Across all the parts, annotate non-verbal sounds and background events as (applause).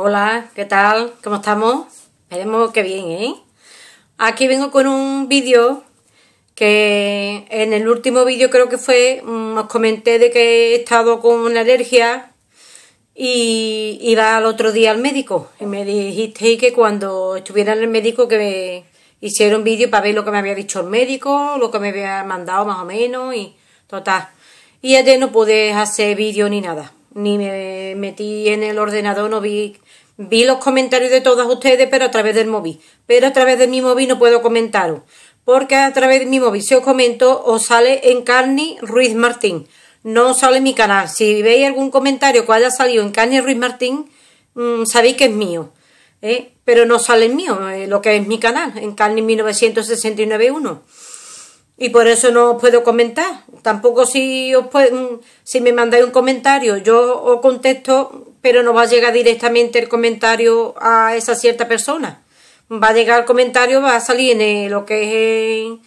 Hola, ¿qué tal? ¿Cómo estamos? Esperemos que bien, ¿eh? Aquí vengo con un vídeo que en el último vídeo creo que fue, mm, os comenté de que he estado con una alergia y iba al otro día al médico y me dijiste que cuando estuviera en el médico que me hiciera un vídeo para ver lo que me había dicho el médico, lo que me había mandado más o menos y total. Y ayer no pude hacer vídeo ni nada ni me metí en el ordenador, no vi Vi los comentarios de todas ustedes, pero a través del móvil. Pero a través de mi móvil no puedo comentaros. Porque a través de mi móvil, si os comento, os sale Encarni Ruiz Martín. No sale mi canal. Si veis algún comentario que haya salido en Carni Ruiz Martín, mm, sabéis que es mío. ¿eh? Pero no sale en mío, eh, lo que es mi canal, en Encarni 1969.1. Y por eso no os puedo comentar. Tampoco si, os mm, si me mandáis un comentario, yo os contesto pero no va a llegar directamente el comentario a esa cierta persona. Va a llegar el comentario, va a salir en lo que es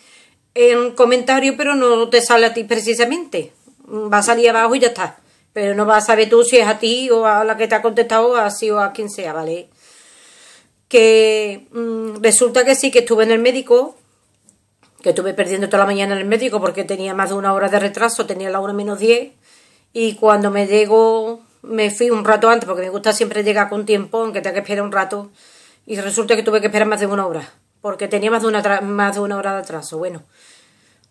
en, comentario, pero no te sale a ti precisamente. Va a salir abajo y ya está. Pero no vas a saber tú si es a ti o a la que te ha contestado, así o a quien sea, ¿vale? Que mm, resulta que sí, que estuve en el médico, que estuve perdiendo toda la mañana en el médico porque tenía más de una hora de retraso, tenía la hora menos diez, y cuando me llegó me fui un rato antes porque me gusta siempre llegar con tiempo, aunque tenga que esperar un rato. Y resulta que tuve que esperar más de una hora, porque tenía más de una, hora de atraso. Bueno,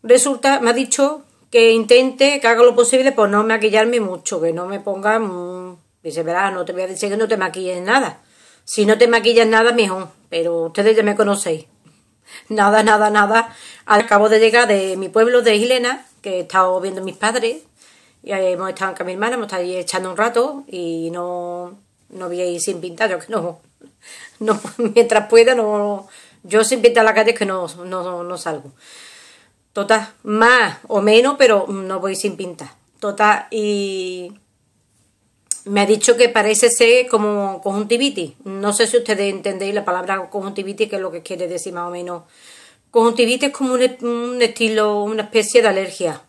resulta, me ha dicho que intente, que haga lo posible por no maquillarme mucho, que no me ponga... Mm, dice, verá, no te voy a decir que no te maquilles nada. Si no te maquillas nada, mejor. Pero ustedes ya me conocéis. (laughs) Nada, nada, nada. Acabo de llegar de mi pueblo de Gilena, que he estado viendo a mis padres y hemos estado con mi hermana, hemos estado ahí echando un rato y no, voy a ir sin pintar, yo que (laughs) no, mientras pueda, no, yo sin pintar la calle es que no, salgo. Total, más o menos, pero no voy sin pintar. Total, y me ha dicho que parece ser como conjuntivitis. No sé si ustedes entendéis la palabra conjuntivitis, que es lo que quiere decir más o menos. Conjuntivitis es como un estilo, una especie de alergia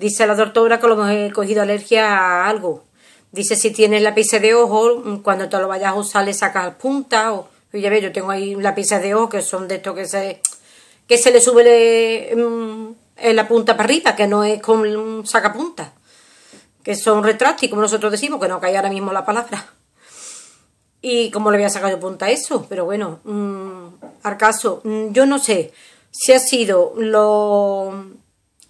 Dice la doctora que lo hemos cogido alergia a algo. Dice si tienes lápices de ojo, cuando te lo vayas a usar le sacas punta. O, ya ves, yo tengo ahí lápices de ojo que son de estos que se, que se le sube mm, en la punta para arriba, que no es con un sacapunta. Que son retráctiles, como nosotros decimos, que no cae ahora mismo la palabra. ¿Y cómo le voy a sacar punta a eso? Pero bueno, mm, al caso, mm, yo no sé si ha sido lo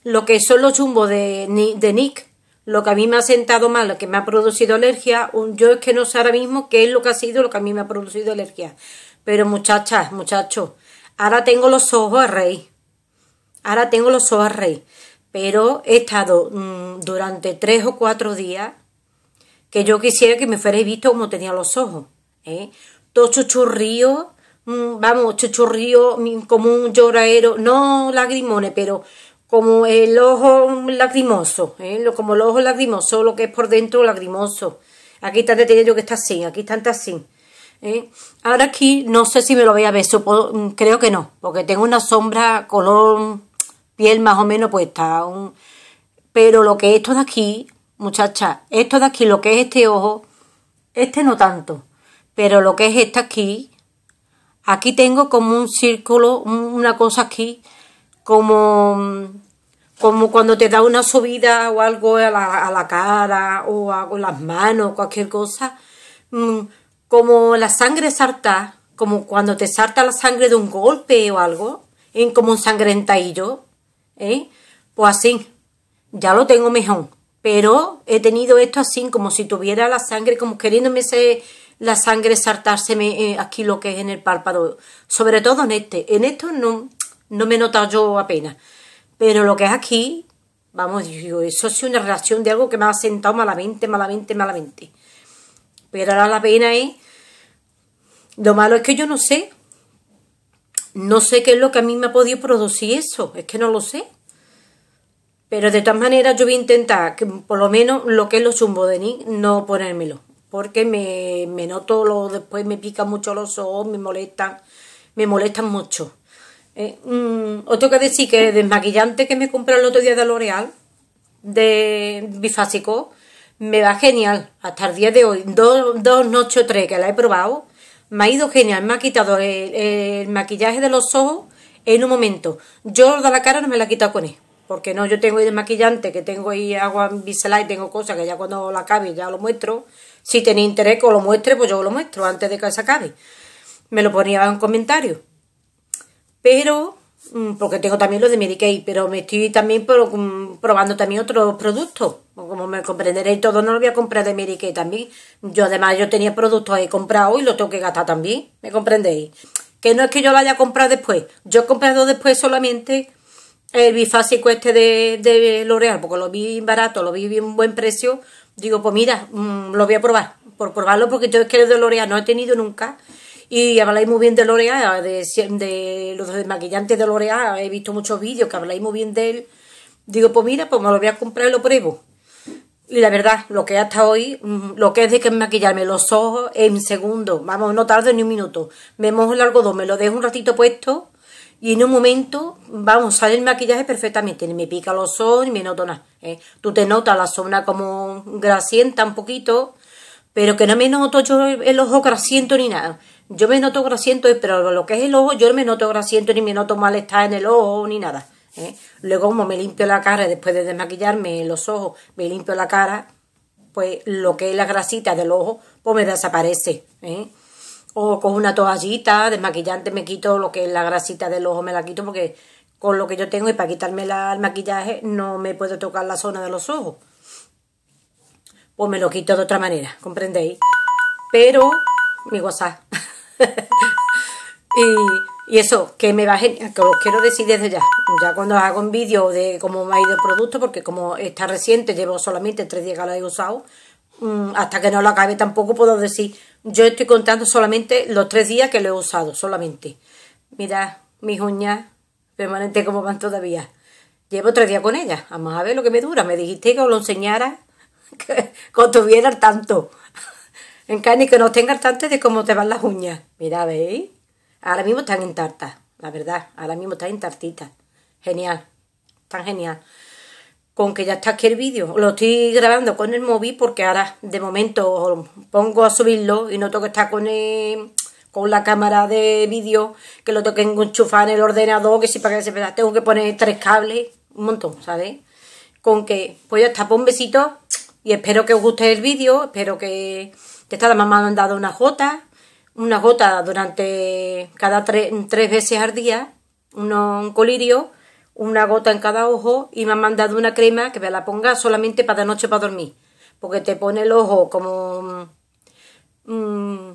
lo que son los chumbos de, de Nick, lo que a mí me ha sentado mal, lo que me ha producido alergia, yo es que no sé ahora mismo qué es lo que ha sido lo que a mí me ha producido alergia. Pero muchachas, muchachos, ahora tengo los ojos a rey. Ahora tengo los ojos a rey. Pero he estado mm, durante tres o cuatro días que yo quisiera que me fuerais visto como tenía los ojos. ¿eh? Todo chuchurrío, mm, vamos, chuchurrío, mm, como un lloradero, no lagrimones, pero como el ojo lacrimoso. ¿eh? como el ojo lacrimoso. lo que es por dentro lacrimoso. Aquí está detenido que está así, aquí está así. ¿eh? Ahora aquí no sé si me lo voy a ver, mm, creo que no, porque tengo una sombra color piel más o menos puesta. Pero lo que esto de aquí, muchacha, esto de aquí, lo que es este ojo, este no tanto, pero lo que es este aquí, aquí tengo como un círculo, una cosa aquí, como, como cuando te da una subida o algo a la, cara o a las manos, cualquier cosa, mm, como la sangre salta, como cuando te salta la sangre de un golpe o algo, en como un sangrentaillo ¿eh? pues así, ya lo tengo mejor. Pero he tenido esto así, como si tuviera la sangre, como queriéndome la sangre saltárseme eh, aquí lo que es en el párpado. Sobre todo en este. En esto no, no me he notado yo apenas. Pero lo que es aquí, vamos, yo, eso ha sido una relación de algo que me ha sentado malamente, malamente, malamente. Pero ahora la pena es, lo malo es que yo no sé, no sé qué es lo que a mí me ha podido producir eso, es que no lo sé. Pero de todas maneras yo voy a intentar que por lo menos lo que es lo chumbos de Nick, no ponérmelo. Porque me, noto, lo, después me pica mucho los ojos, me molestan, me molestan mucho. Eh, mm, otro que decir que el desmaquillante que me compré el otro día de L'Oreal, de bifásico, me va genial hasta el día de hoy. dos tres que la he probado, me ha ido genial. Me ha quitado el, maquillaje de los ojos en un momento. Yo de la cara no me la he quitado con él. Porque no, yo tengo el desmaquillante, que tengo ahí agua en y tengo cosas que ya cuando la acabe ya lo muestro. Si tenéis interés que lo muestre, pues yo lo muestro antes de que se acabe. Me lo ponía en comentarios pero mm, porque tengo también los de Medicaid, pero me estoy también mm, probando también otros productos. Pues como me comprenderéis, todo no lo voy a comprar de Medicaid también. Yo además yo tenía productos ahí comprados y los tengo que gastar también, ¿me comprendéis? Que no es que yo lo a comprar después, yo he comprado después solamente el bifásico este de, de L'Oreal, porque lo vi barato, lo vi bien buen precio. Digo, pues mira, mm, lo voy a probar, por probarlo, porque yo es que el de L'Oreal no he tenido nunca y habláis muy bien de L'Oreal, de, los desmaquillantes de L'Oreal, he visto muchos vídeos que habláis muy bien de él. Digo, pues mira, pues me lo voy a comprar y lo pruebo. Y la verdad, lo que hasta hoy, mm, lo que es de que maquillarme los ojos en segundo vamos, no tardo ni un minuto. Me mojo el algodón, me lo dejo un ratito puesto y en un momento, vamos, sale el maquillaje perfectamente. Ni me pica los ojos ni me noto nada. ¿eh? Tú te notas la zona como grasienta un poquito, pero que no me noto yo el ojo grasiento ni nada. Yo me noto grasiento, eh, pero lo que es el ojo, yo no me noto grasiento ni me noto malestar en el ojo ni nada. ¿eh? Luego, como me limpio la cara después de desmaquillarme los ojos, me limpio la cara, pues lo que es la grasita del ojo, pues me desaparece. ¿eh? O con una toallita desmaquillante me quito lo que es la grasita del ojo, me la quito porque con lo que yo tengo y para quitarme el maquillaje no me puedo tocar la zona de los ojos. Pues me lo quito de otra manera, ¿comprendéis? Pero mi WhatsApp. (laughs) (laughs) y, eso, que me va genial, que os quiero decir desde ya. Ya cuando hago un vídeo de cómo me ha ido el producto, porque como está reciente, llevo solamente tres días que lo he usado, mm, hasta que no lo acabe tampoco puedo decir. Yo estoy contando solamente los tres días que lo he usado, solamente. Mirad mis uñas permanentes como van todavía. Llevo tres días con ellas. Vamos a ver lo que me dura. Me dijiste que os lo enseñara, (laughs) que, que tanto. En y que no tengas tanto de cómo te van las uñas. Mira, ¿veis? Ahora mismo están en tarta, la verdad. Ahora mismo están en tartita. Genial. Están genial. Con que ya está aquí el vídeo. Lo estoy grabando con el móvil porque ahora, de momento, pongo a subirlo y no tengo que estar con con la cámara de vídeo, que lo tengo que enchufar en el ordenador, que si para que se vea. tengo que poner tres cables, un montón, ¿sabes? Con que, pues ya está, pon pues un besito y espero que os guste el vídeo, espero que que cada mamá me han dado una gota, una gota durante cada tres veces al día, un colirio, una gota en cada ojo y me han mandado una crema que me la ponga solamente para de noche para dormir, porque te pone el ojo como... Mm, mm,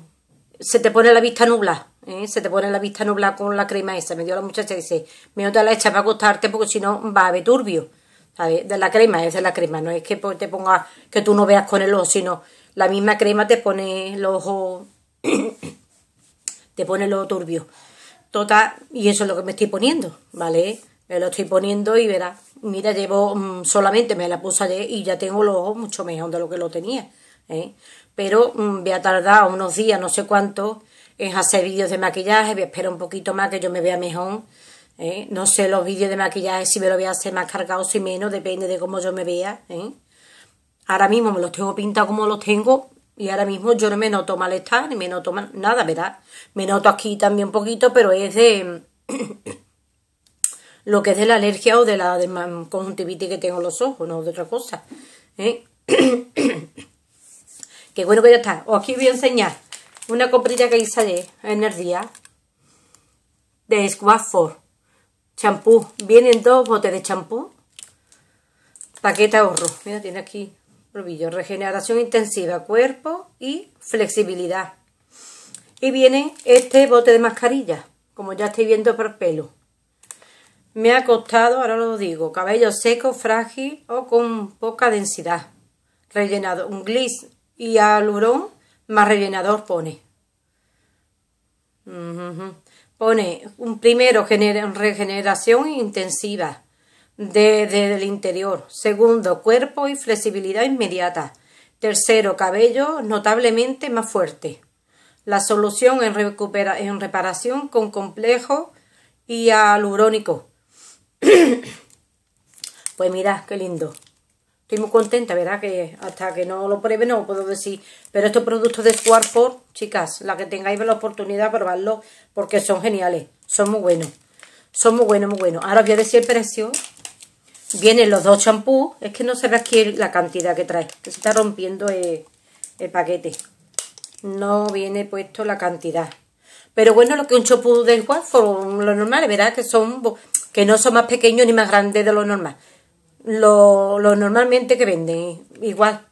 se te pone la vista nubla, ¿eh? se te pone la vista nubla con la crema esa. Me dio la muchacha y dice, me te la echa para acostarte porque si no va a ver turbio. ¿sabes? De la crema, es la crema, no es que pues, te ponga que tú no veas con el ojo, sino la misma crema te pone los ojos, (coughs) te pone los ojo turbio. Total, y eso es lo que me estoy poniendo, ¿vale? Me lo estoy poniendo y verás, mira, llevo mm, solamente, me la puse ayer y ya tengo los ojos mucho mejor de lo que lo tenía, ¿eh? Pero mm, voy a tardar unos días, no sé cuánto, en hacer vídeos de maquillaje, voy a un poquito más que yo me vea mejor, ¿eh? No sé los vídeos de maquillaje si me lo voy a hacer más cargado o si menos, depende de cómo yo me vea, ¿eh? Ahora mismo me los tengo pintados como los tengo y ahora mismo yo no me noto malestar ni me noto nada, ¿verdad? Me noto aquí también un poquito, pero es de (coughs) lo que es de la alergia o de la conjuntivitis que tengo en los ojos, no de otra cosa. ¿eh? (coughs) Qué bueno que ya está. Os aquí voy a enseñar una comprita que hice de en el día de Squaffor. Champú. Vienen dos botes de champú. Paquete ahorro. Mira, tiene aquí regeneración intensiva, cuerpo y flexibilidad. Y viene este bote de mascarilla, como ya estoy viendo por pelo. Me ha costado, ahora lo digo, cabello seco, frágil o con poca densidad. Rellenado, un glis y alurón más rellenador pone. Pone un primero regeneración intensiva desde el interior. Segundo, cuerpo y flexibilidad inmediata. Tercero, cabello notablemente más fuerte. La solución en, reparación con complejo y alurónico. (clears throat) pues mirad qué lindo. Estoy muy contenta, ¿verdad? Que hasta que no lo pruebe no puedo decir. Pero estos productos de Swartford, chicas, la que tengáis la oportunidad de probarlos, porque son geniales. Son muy buenos. Son muy buenos, muy buenos. Ahora voy a decir el precio. Vienen los dos champús. Es que no se ve aquí la cantidad que trae. Que se está rompiendo eh, el, paquete. No viene puesto la cantidad. Pero bueno, lo que un champú de igual son lo normal, ¿verdad? Que son que no son más pequeños ni más grandes de lo normal. Lo, lo normalmente que venden, igual.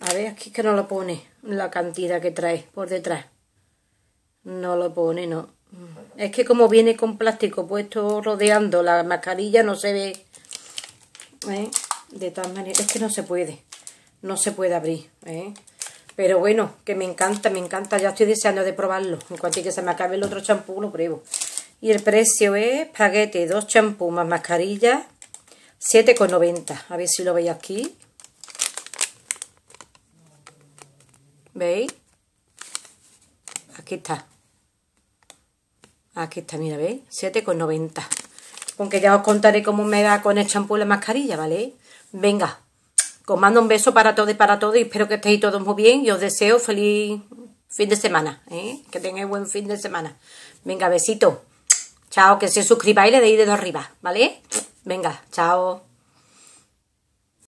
A ver, aquí es que no lo pone la cantidad que trae por detrás. No lo pone, no. Es que como viene con plástico puesto rodeando la mascarilla, no se ve ¿eh? De tal manera, es que no se puede, no se puede abrir, ¿eh? Pero bueno, que me encanta, me encanta, ya estoy deseando de probarlo. En cuanto que se me acabe el otro champú, lo pruebo. Y el precio es paquete, dos champú más mascarilla, 7,90. A ver si lo veis aquí. ¿Veis? Aquí está. Aquí está, mira, ¿veis? 7,90 con que ya os contaré cómo me da con el champú y la mascarilla, ¿vale? Venga, os mando un beso para todos y para todos y espero que estéis todos muy bien y os deseo feliz fin de semana, ¿eh? Que tengáis buen fin de semana. Venga, besito. Chao, que se suscribáis y le deis dedo arriba, ¿vale? Venga, chao.